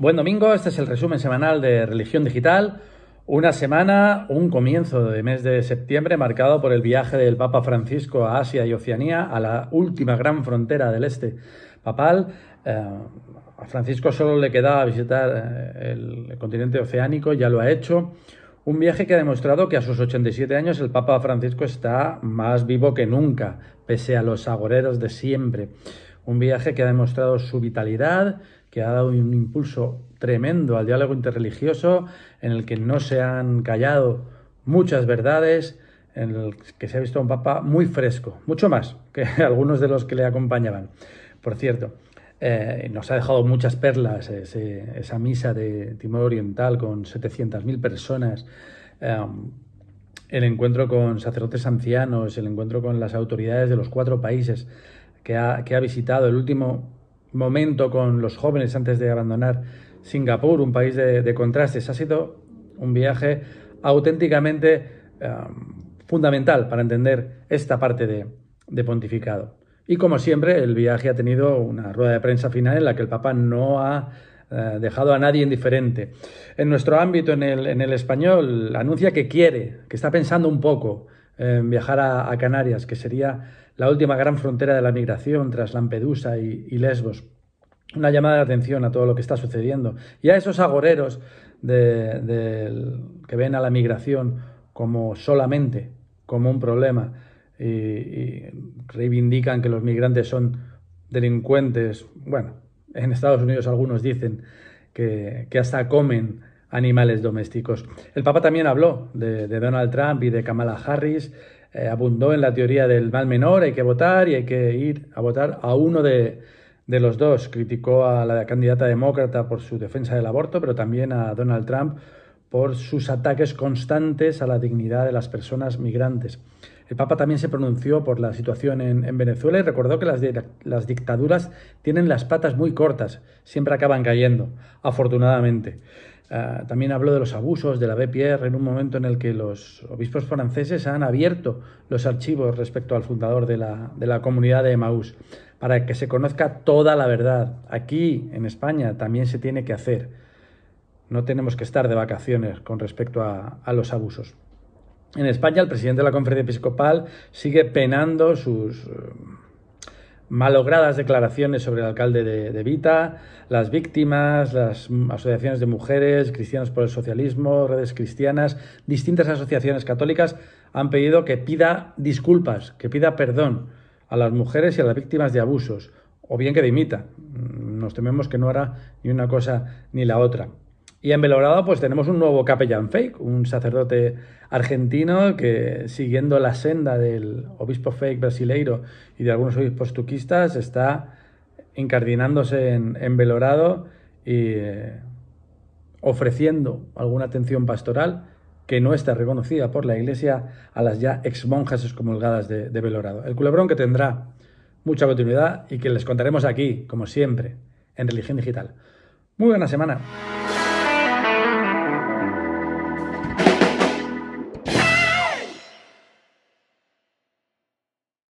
Buen domingo, este es el resumen semanal de Religión Digital. Una semana, un comienzo de mes de septiembre marcado por el viaje del Papa Francisco a Asia y Oceanía, a la última gran frontera del este papal. Eh, a Francisco solo le queda visitar eh, el continente oceánico, ya lo ha hecho. Un viaje que ha demostrado que a sus 87 años el Papa Francisco está más vivo que nunca, pese a los agoreros de siempre. Un viaje que ha demostrado su vitalidad, que ha dado un impulso tremendo al diálogo interreligioso, en el que no se han callado muchas verdades, en el que se ha visto un papa muy fresco, mucho más que algunos de los que le acompañaban. Por cierto, eh, nos ha dejado muchas perlas esa misa de Timor Oriental con 700.000 personas. Eh, el encuentro con sacerdotes ancianos, el encuentro con las autoridades de los cuatro países que ha, que ha visitado, el último momento con los jóvenes antes de abandonar Singapur, un país de, contrastes. Ha sido un viaje auténticamente fundamental para entender esta parte de, pontificado. Y como siempre, el viaje ha tenido una rueda de prensa final en la que el Papa no ha eh, dejado a nadie indiferente. En nuestro ámbito, en el español, anuncia que quiere, que está pensando un poco, viajar a, Canarias, que sería la última gran frontera de la migración tras Lampedusa y, Lesbos. Una llamada de atención a todo lo que está sucediendo. Y a esos agoreros que ven a la migración como solamente como un problema y, reivindican que los migrantes son delincuentes. Bueno, en Estados Unidos algunos dicen que hasta comen animales domésticos. El Papa también habló de, Donald Trump y de Kamala Harris, eh, abundó en la teoría del mal menor, hay que votar y hay que ir a votar a uno de, los dos. Criticó a la candidata demócrata por su defensa del aborto, pero también a Donald Trump por sus ataques constantes a la dignidad de las personas migrantes. El Papa también se pronunció por la situación en, Venezuela y recordó que las, las, dictaduras tienen las patas muy cortas, siempre acaban cayendo, afortunadamente. Ah, también habló de los abusos de la BPR en un momento en el que los obispos franceses han abierto los archivos respecto al fundador de la, comunidad de Emaús para que se conozca toda la verdad. Aquí, en España, también se tiene que hacer. No tenemos que estar de vacaciones con respecto a, los abusos. En España, el presidente de la conferencia episcopal sigue penando sus malogradas declaraciones sobre el alcalde de, Vita, las víctimas, las asociaciones de mujeres, cristianos por el socialismo, redes cristianas, distintas asociaciones católicas han pedido que pida disculpas, que pida perdón a las mujeres y a las víctimas de abusos, o bien que dimita. Nos tememos que no hará ni una cosa ni la otra. Y en Belorado pues tenemos un nuevo capellán fake, un sacerdote argentino que siguiendo la senda del obispo fake brasileiro y de algunos obispos tuquistas está encardinándose en, Belorado y eh, ofreciendo alguna atención pastoral que no está reconocida por la Iglesia a las ya ex monjas excomulgadas de, de Belorado. El culebrón que tendrá mucha continuidad y que les contaremos aquí, como siempre, en Religión Digital. Muy buena semana.